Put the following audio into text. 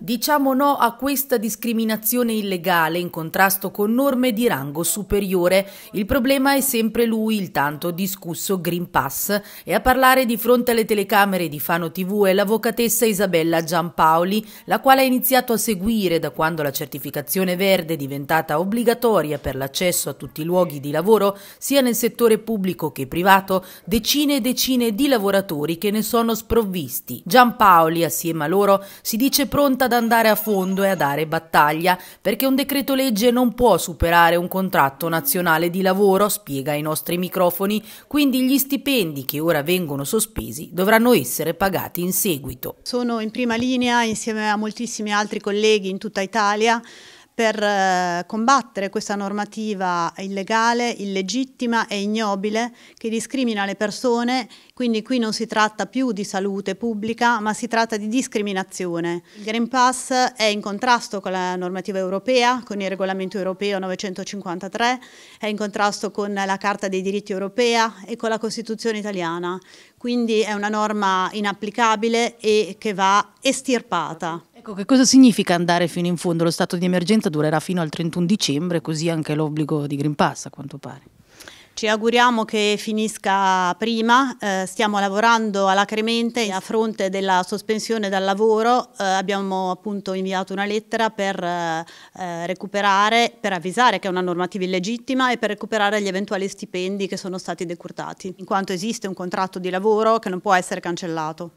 Diciamo no a questa discriminazione illegale in contrasto con norme di rango superiore. Il problema è sempre lui, il tanto discusso Green Pass. E a parlare di fronte alle telecamere di Fano TV è l'avvocatessa Isabella Giampaoli, la quale ha iniziato a seguire da quando la certificazione verde è diventata obbligatoria per l'accesso a tutti i luoghi di lavoro, sia nel settore pubblico che privato, decine e decine di lavoratori che ne sono sprovvisti. Giampaoli, assieme a loro, si dice Fitch pronta ad andare a fondo e a dare battaglia, perché un decreto legge non può superare un contratto nazionale di lavoro, spiega ai nostri microfoni, quindi gli stipendi che ora vengono sospesi dovranno essere pagati in seguito. Sono in prima linea insieme a moltissimi altri colleghi in tutta Italia per eh, combattere questa normativa illegale, illegittima e ignobile che discrimina le persone, quindi qui non si tratta più di salute pubblica ma si tratta di discriminazione. Il Green Pass è in contrasto con la normativa europea, con il regolamento europeo 953, è in contrasto con la Carta dei diritti europea e con la Costituzione italiana, quindi è una norma inapplicabile e che va estirpata. Ecco, che cosa significa andare fino in fondo? Lo stato di emergenza durerà fino al 31 dicembre, così anche l'obbligo di Green Pass a quanto pare. Ci auguriamo che finisca prima, eh, stiamo lavorando alacremente a fronte della sospensione dal lavoro, eh, abbiamo appunto inviato una lettera per eh, eh recuperare, per avvisare che è una normativa illegittima e per recuperare gli eventuali stipendi che sono stati decurtati, in quanto esiste un contratto di lavoro che non può essere cancellato.